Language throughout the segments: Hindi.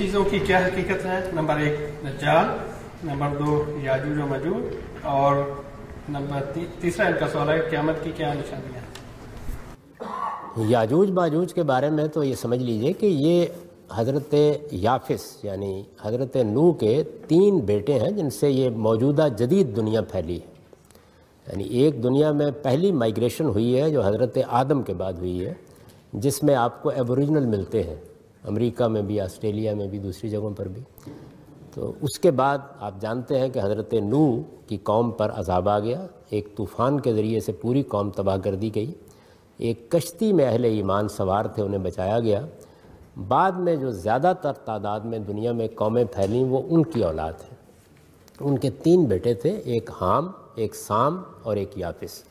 चीज़ों की क्या हकीकत है नंबर एक नजाल नंबर दो याजूज और मजूज और नंबर ती, तीसरा इनका सवाल है क्यामत की क्या है याजूज माजूज के बारे में तो ये समझ लीजिए कि ये हज़रत याफिस यानी हज़रत नू के तीन बेटे हैं जिनसे ये मौजूदा जदीद दुनिया फैली है यानी एक दुनिया में पहली माइग्रेशन हुई है जो हज़रत आदम के बाद हुई है जिसमें आपको एबोरिजिनल मिलते हैं अमेरिका में भी ऑस्ट्रेलिया में भी दूसरी जगहों पर भी तो उसके बाद आप जानते हैं कि हज़रत नू की कौम पर अजाब आ गया एक तूफ़ान के ज़रिए से पूरी कौम तबाह कर दी गई एक कश्ती में अहले ईमान सवार थे उन्हें बचाया गया बाद में जो ज़्यादातर तादाद में दुनिया में कौमें फैलीं वो उनकी औलाद है उनके तीन बेटे थे एक हाम एक साम और एक याफिस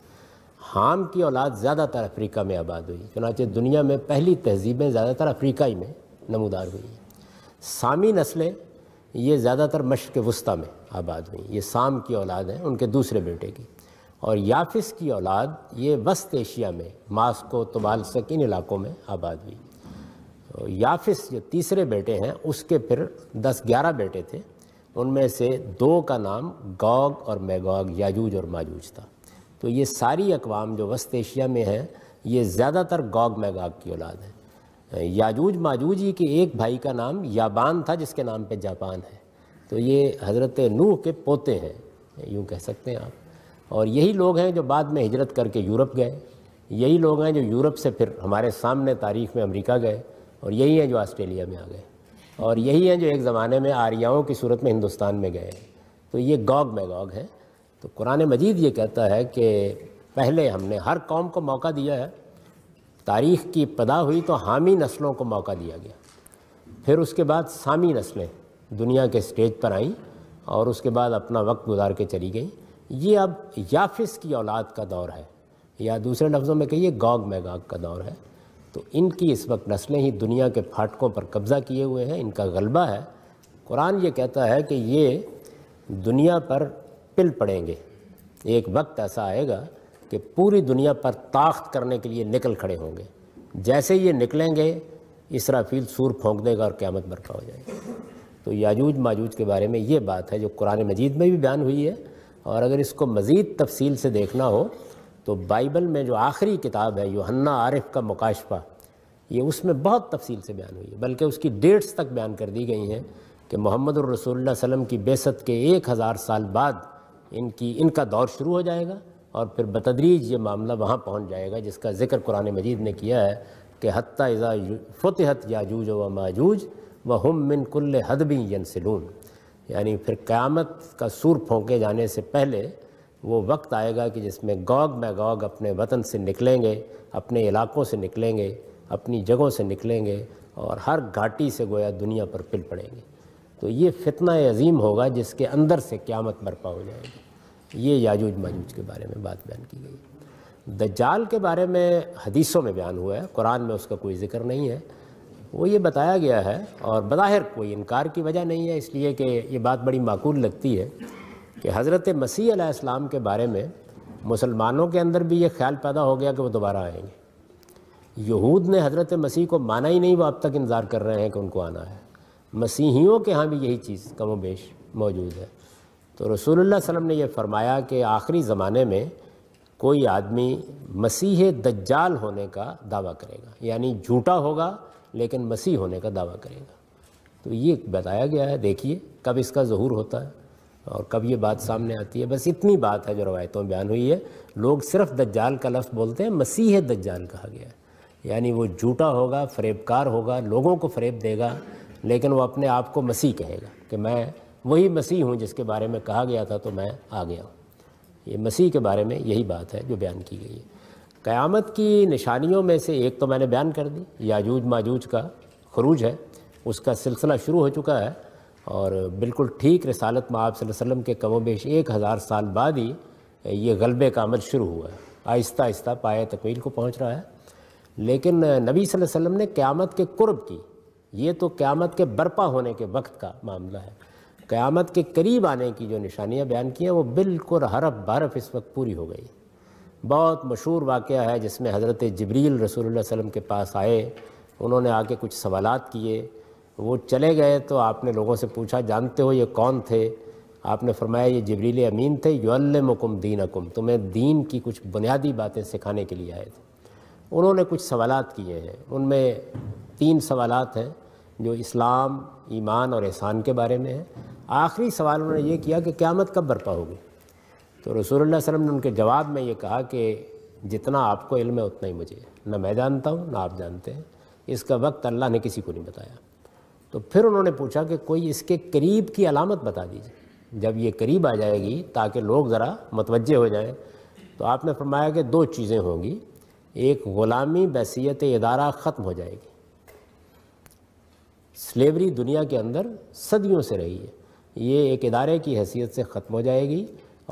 हाम की औलाद ज़्यादातर अफ्रीका में आबाद हुई चुनाचे दुनिया में पहली तहजीबें ज़्यादातर अफ्रीका ही में नमदार हुई सामी नस्लें ये ज़्यादातर मशक वस्ती में आबाद हुई ये साम की औलाद हैं उनके दूसरे बेटे की और याफिस की औलाद ये वस्त एशिया में मास्को तबालसक इन इलाकों में आबाद हुई याफिस जो तीसरे बेटे हैं उसके फिर दस ग्यारह बेटे थे उनमें से दो का नाम गॉग और मैगॉग याजूज और माजूज था तो ये सारी अकवाम जो वस्त एशिया में हैं ये ज़्यादातर गॉग मैगाग की औलाद है याजूज माजूज ही के एक भाई का नाम याबान था जिसके नाम पे जापान है तो ये हज़रत नूह के पोते हैं यूँ कह सकते हैं आप और यही लोग हैं जो बाद में हिजरत करके यूरोप गए यही लोग हैं जो यूरोप से फिर हमारे सामने तारीख में अमेरिका गए और यही हैं जो ऑस्ट्रेलिया में आ गए और यही हैं जो एक ज़माने में आर्याओं की सूरत में हिंदुस्तान में गए तो ये गॉग मैगॉग हैं तो कुरान मजीद ये कहता है कि पहले हमने हर कौम को मौका दिया है तारीख़ की पदा हुई तो हामी नस्लों को मौका दिया गया फिर उसके बाद सामी नस्लें दुनिया के स्टेज पर आईं और उसके बाद अपना वक्त गुजार के चली गई ये अब याफिस की औलाद का दौर है या दूसरे लफ्ज़ों में कहिए गॉग मैगाग का दौर है तो इनकी इस वक्त नस्लें ही दुनिया के फाटकों पर कब्ज़ा किए हुए हैं इनका गलबा है कुरान ये कहता है कि ये दुनिया पर पिल पड़ेंगे एक वक्त ऐसा आएगा कि पूरी दुनिया पर ताख्त करने के लिए निकल खड़े होंगे जैसे ये निकलेंगे इसराफील सूर फोंक देगा और क़्यामत बरपा हो जाएगी तो याजूज माजूज के बारे में ये बात है जो कुरान मजीद में भी बयान हुई है और अगर इसको मज़ीद तफसील से देखना हो तो बाइबल में जो आखिरी किताब है योहन्ना आरिफ का मुकाशफा ये उसमें बहुत तफसील से बयान हुई है बल्कि उसकी डेट्स तक बयान कर दी गई हैं कि मोहम्मद रसोल्ला वसम की बेसत के एक हज़ार साल बाद इनकी इनका दौर शुरू हो जाएगा और फिर बतदरीज ये मामला वहाँ पहुँच जाएगा जिसका जिक्र कुरान मजीद ने किया है कि हती इज़ा फ़तहत याजूज व माजूज व हम मिन कुल्ल हदबी यनसलून यानी फिर क़्यामत का सूर फोंके जाने से पहले वो वक्त आएगा कि जिसमें गौग में गौग अपने वतन से निकलेंगे अपने इलाकों से निकलेंगे अपनी जगहों से निकलेंगे और हर घाटी से गोया दुनिया पर पिल पड़ेंगे तो ये फितना अजीम होगा जिसके अंदर से क्यामत बरपा हो जाएगी ये याजूज माजूज के बारे में बात बयान की गई जाल के बारे में हदीसों में बयान हुआ है कुरान में उसका कोई जिक्र नहीं है वो ये बताया गया है और बज़ाहिर कोई इनकार की वजह नहीं है इसलिए कि ये बात बड़ी माकूल लगती है कि हज़रत मसीह इस्लाम के बारे में मुसलमानों के अंदर भी ये ख्याल पैदा हो गया कि वो दोबारा आएंगे यहूद ने हज़रत मसीह को माना ही नहीं वो अब तक इंतज़ार कर रहे हैं कि उनको आना है मसीहियों के यहाँ भी यही चीज़ कम बेश मौजूद है तो रसूलुल्लाह सल्लम ने यह फरमाया कि आखिरी ज़माने में कोई आदमी मसीह दज्जाल होने का दावा करेगा यानी झूठा होगा लेकिन मसीह होने का दावा करेगा तो ये बताया गया है देखिए कब इसका जहूर होता है और कब ये बात सामने आती है बस इतनी बात है जो रवायतों में बयान हुई है लोग सिर्फ दज्जाल का लफ्ज़ बोलते हैं मसीह दज्जाल कहा गया है यानी वो झूठा होगा फरेबकार होगा लोगों को फरेब देगा लेकिन वो अपने आप को मसीह कहेगा कि मैं वही मसीह हूँ जिसके बारे में कहा गया था तो मैं आ गया हूँ ये मसीह के बारे में यही बात है जो बयान की गई है क़यामत की निशानियों में से एक तो मैंने बयान कर दी याजूज माजूज का खरूज है उसका सिलसिला शुरू हो चुका है और बिल्कुल ठीक रसालत में आप वसम के कमो बेश एक हज़ार साल बाद ही ये गलबे का अमल शुरू हुआ है आहिस्ता आहिस्ता पाए तकमील को पहुँच रहा है लेकिन नबी वसल्लम ने क़्यामत के कुर्ब की ये तो क़्यामत के बर्पा होने के वक्त का मामला है क़्यामत के करीब आने की जो निशानियाँ बयान की हैं वो बिल्कुल हरफ बरफ इस वक्त पूरी हो गई बहुत मशहूर वाक़ है जिसमें हज़रत जबरील रसूल वसम के पास आए उन्होंने आके कुछ सवाल किए वो चले गए तो आपने लोगों से पूछा जानते हो ये कौन थे आपने फरमाया ये जबरील अमीन थे युल्लमकुम अकुम तुम्हें तो दीन की कुछ बुनियादी बातें सिखाने के लिए आए थे उन्होंने कुछ सवाल किए हैं उनमें तीन सवाल हैं जो इस्लाम ईमान और एहसान के बारे में है आखिरी सवाल उन्होंने ये किया कि क़्यामत कब बरपा होगी तो रसूल वसम ने उनके जवाब में ये कहा कि जितना आपको इल्म है उतना ही मुझे ना मैं जानता हूँ ना आप जानते हैं इसका वक्त अल्लाह ने किसी को नहीं बताया तो फिर उन्होंने पूछा कि कोई इसके करीब की अलामत बता दीजिए जब ये करीब आ जाएगी ताकि लोग ज़रा मतवजह हो जाएं तो आपने फरमाया कि दो चीज़ें होंगी एक ग़ुलामी बसीत इदारा ख़त्म हो जाएगी स्लेवरी दुनिया के अंदर सदियों से रही है ये एक इदारे की हैसियत से ख़त्म हो जाएगी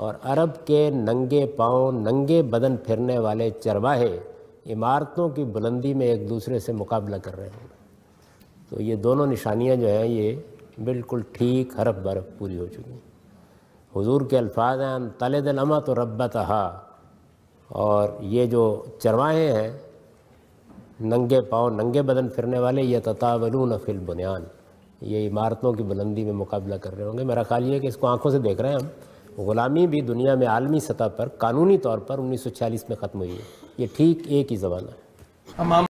और अरब के नंगे पाँव नंगे बदन फिरने वाले चरवाहे इमारतों की बुलंदी में एक दूसरे से मुकाबला कर रहे होंगे तो ये दोनों निशानियाँ जो हैं ये बिल्कुल ठीक हरफ बरफ पूरी हो चुकी हैं हुजूर के अल्फाज हैं तलदलमा तो रब्बतहा और ये जो चरवाहे हैं नंगे पाँव नंगे बदन फिरने वाले यह ततावलू नफिल बुनियान ये इमारतों की बुलंदी में मुकाबला कर रहे होंगे मेरा ख्याल ये कि इसको आंखों से देख रहे हैं हम ग़ुलामी भी दुनिया में आलमी सतह पर कानूनी तौर पर 1940 में ख़त्म हुई है ये ठीक एक ही ज़माना है